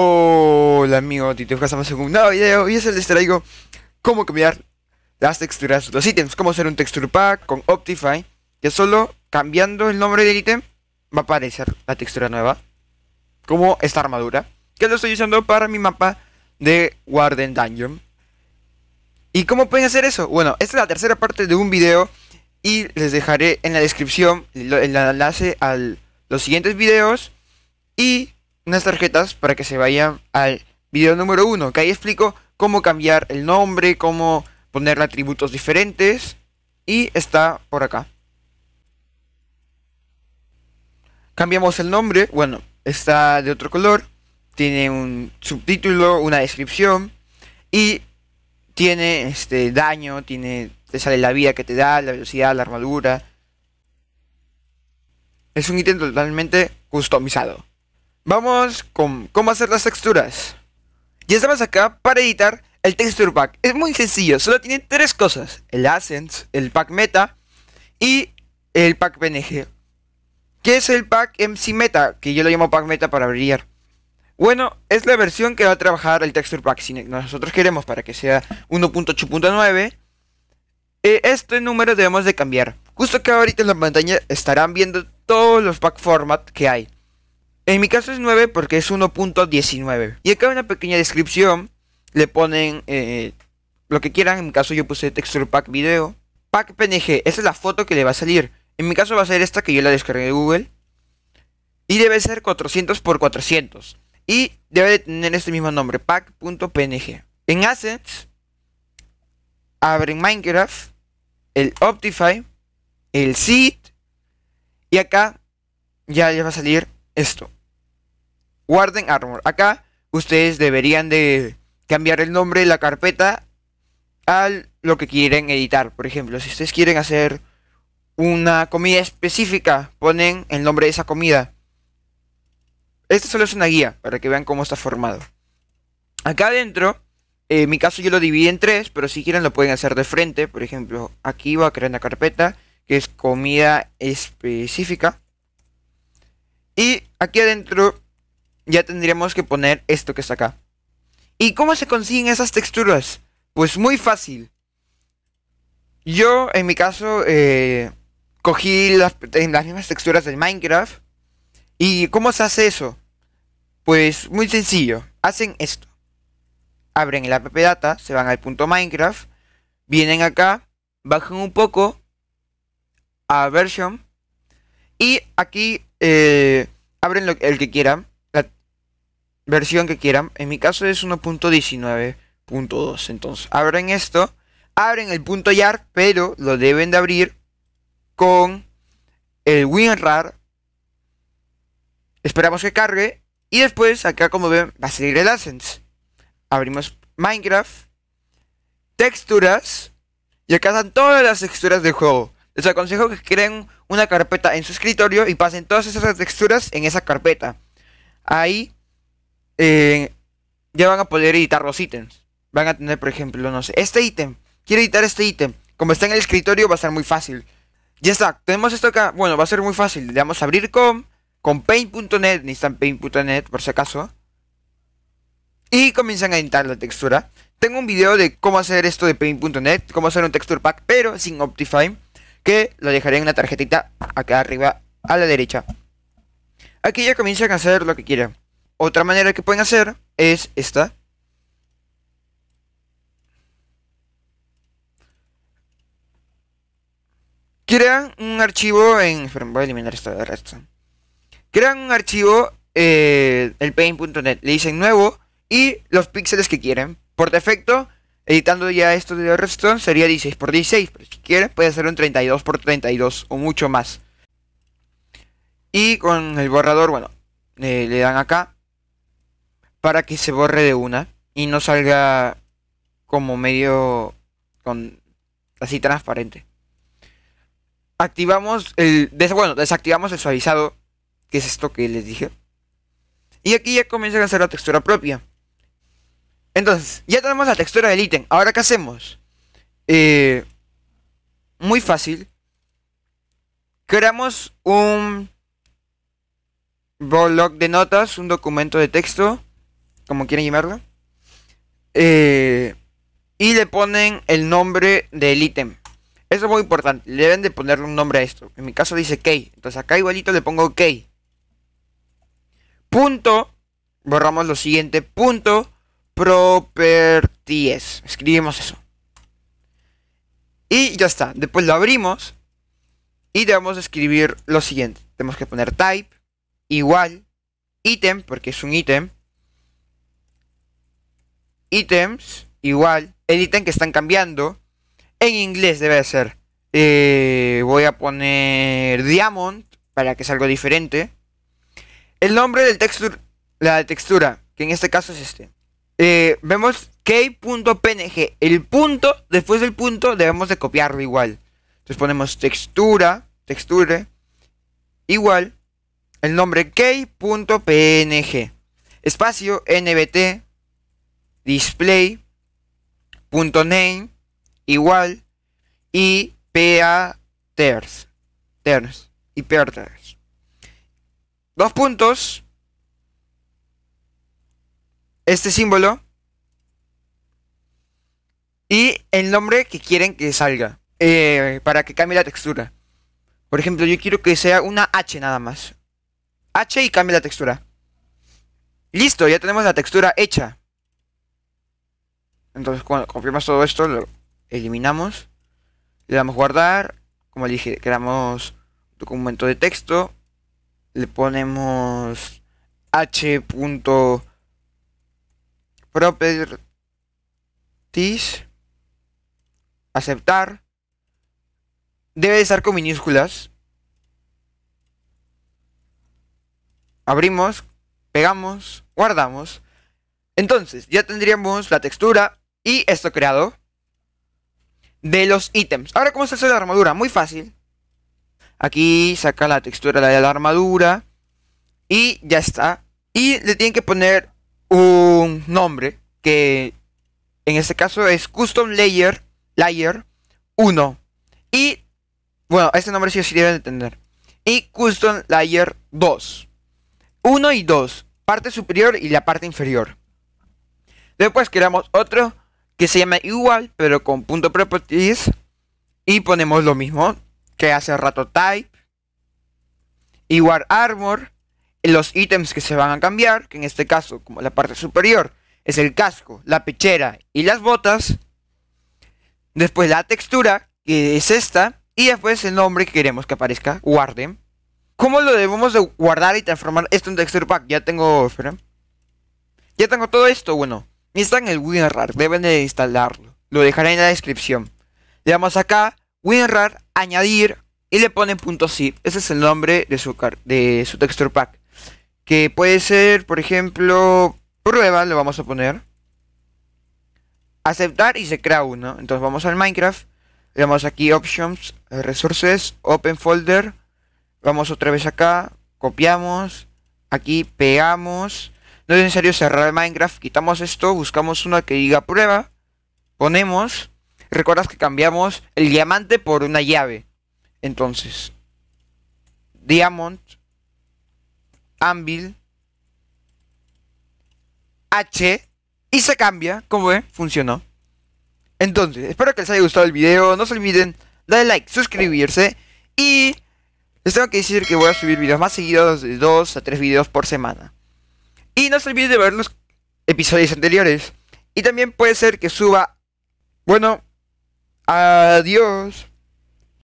Hola amigos, Tito Casamos en un nuevo video y es el les este traigo cómo cambiar las texturas, los ítems, cómo hacer un texture pack con Optify, que solo cambiando el nombre del ítem va a aparecer la textura nueva, como esta armadura, que lo estoy usando para mi mapa de Warden Dungeon. ¿Y cómo pueden hacer eso? Bueno, esta es la tercera parte de un video y les dejaré en la descripción el enlace a los siguientes videos y unas tarjetas para que se vayan al video número 1, que ahí explico cómo cambiar el nombre, cómo ponerle atributos diferentes y está por acá. Cambiamos el nombre, bueno, está de otro color, tiene un subtítulo, una descripción y tiene este daño, tiene te sale la vida que te da, la velocidad, la armadura. Es un ítem totalmente customizado vamos con cómo hacer las texturas. Ya estamos acá para editar el texture pack. Es muy sencillo, solo tiene tres cosas. El ascent, el pack Meta y el pack PNG. ¿Qué es el pack MC Meta? Que yo lo llamo pack Meta para abrir. Bueno, es la versión que va a trabajar el texture pack si nosotros queremos para que sea 1.8.9. Eh, este número debemos de cambiar. Justo que ahorita en la pantalla estarán viendo todos los pack format que hay. En mi caso es 9 porque es 1.19. Y acá una pequeña descripción le ponen eh, lo que quieran. En mi caso yo puse texture pack video. Pack PNG, esa es la foto que le va a salir. En mi caso va a ser esta que yo la descargué de Google. Y debe ser 400 x 400. Y debe tener este mismo nombre, pack.png. En Assets, abren Minecraft, el Optify, el Seed. Y acá ya le va a salir esto. Guarden Armor. Acá ustedes deberían de cambiar el nombre de la carpeta a lo que quieren editar. Por ejemplo, si ustedes quieren hacer una comida específica, ponen el nombre de esa comida. Esta solo es una guía para que vean cómo está formado. Acá adentro, eh, en mi caso yo lo dividí en tres, pero si quieren lo pueden hacer de frente. Por ejemplo, aquí va a crear una carpeta que es comida específica. Y aquí adentro ya tendríamos que poner esto que está acá. ¿Y cómo se consiguen esas texturas? Pues muy fácil. Yo, en mi caso, eh, cogí eh, las, mismas texturas del Minecraft. ¿Y cómo se hace eso? Pues muy sencillo. Hacen esto. Abren el app data, se van al punto Minecraft, vienen acá, bajan un poco a version y aquí eh, abren el que quieran versión que quieran. En mi caso es 1.19.2. Entonces abren esto, abren el punto .yar, pero lo deben de abrir con el WinRAR. Esperamos que cargue y después acá como ven va a salir el Ascens. Abrimos Minecraft, texturas y acá están todas las texturas del juego. Les aconsejo que creen una carpeta en su escritorio y pasen todas esas texturas en esa carpeta. Ahí eh, ya van a poder editar los ítems. Van a tener, por ejemplo, no sé, este ítem. Quiero editar este ítem. Como está en el escritorio, va a ser muy fácil. Ya está, tenemos esto acá. Bueno, va a ser muy fácil. Le damos a abrir con, con paint.net. Necesitan paint.net, por si acaso. Y comienzan a editar la textura. Tengo un video de cómo hacer esto de paint.net, cómo hacer un texture pack, pero sin Optifine, que lo dejaré en una tarjetita acá arriba a la derecha. Aquí ya comienzan a hacer lo que quieran. Otra manera que pueden hacer es esta. Crean un archivo en... Esperen, voy a eliminar esto de resto. Crean un archivo, eh, el paint.net. Le dicen nuevo y los píxeles que quieren. Por defecto, editando ya esto de resto sería 16x16. Pero si quieren, puede ser un 32x32 o mucho más. Y con el borrador, bueno, eh, le dan acá para que se borre de una y no salga como medio con así transparente. Activamos el bueno, desactivamos el suavizado, que es esto que les dije. Y aquí ya comienza a hacer la textura propia. Entonces, ya tenemos la textura del ítem. Ahora, ¿qué hacemos? Eh, muy fácil. Creamos un blog de notas, un documento de texto como quieren llamarlo. Eh, y le ponen el nombre del ítem. Eso es muy importante. Le deben de ponerle un nombre a esto. En mi caso dice key. Entonces acá igualito le pongo key. Punto. Borramos lo siguiente. Punto. Properties. Escribimos eso. Y ya está. Después lo abrimos. Y debemos escribir lo siguiente. Tenemos que poner type. Igual. ítem. Porque es un ítem ítems, igual. El que están cambiando. En inglés debe ser. Eh, voy a poner Diamond para que sea algo diferente. El nombre del texture, la textura, que en este caso es este. Eh, vemos key.png. El punto, después del punto, debemos de copiarlo igual. Entonces ponemos textura, texture, igual, el nombre key.png, espacio nbt, Display.name punto name igual y ters. y ters dos puntos este símbolo y el nombre que quieren que salga eh, para que cambie la textura por ejemplo yo quiero que sea una H nada más H y cambie la textura listo ya tenemos la textura hecha entonces, cuando confirmas todo esto, lo eliminamos. Le damos guardar. Como dije, creamos documento de texto. Le ponemos h.properties. Aceptar. Debe de estar con minúsculas. Abrimos, pegamos, guardamos. Entonces, ya tendríamos la textura y esto creado de los ítems. Ahora, ¿cómo se hace la armadura? Muy fácil. Aquí saca la textura de la armadura. Y ya está. Y le tienen que poner un nombre. Que en este caso es Custom Layer, Layer 1. Y bueno, este nombre sí, sí deben entender. Y Custom Layer 2. 1 y 2. Parte superior y la parte inferior. Después creamos otro que se llama igual, pero con punto properties. Y ponemos lo mismo que hace rato type. Igual armor. Los ítems que se van a cambiar, que en este caso, como la parte superior, es el casco, la pechera y las botas. Después la textura, que es esta. Y después el nombre que queremos que aparezca, guarden. ¿Cómo lo debemos de guardar y transformar esto en texture pack? Ya tengo... Ya tengo todo esto, bueno en el WinRAR, deben de instalarlo. Lo dejaré en la descripción. Le damos acá, WinRAR, añadir y le ponen punto .zip. Ese es el nombre de su, de su texture pack. Que puede ser, por ejemplo, prueba, le vamos a poner. Aceptar y se crea uno. Entonces vamos al Minecraft. Le damos aquí Options, eh, Resources, Open Folder. Vamos otra vez acá, copiamos, aquí pegamos no es necesario cerrar Minecraft, quitamos esto, buscamos una que diga prueba, ponemos, recuerdas que cambiamos el diamante por una llave. Entonces, diamond, anvil, H, y se cambia, como ve, funcionó. Entonces, espero que les haya gustado el video, no se olviden Dale like, suscribirse y les tengo que decir que voy a subir videos más seguidos de 2 a 3 videos por semana. Y no se olviden de ver los episodios anteriores. Y también puede ser que suba... Bueno, adiós.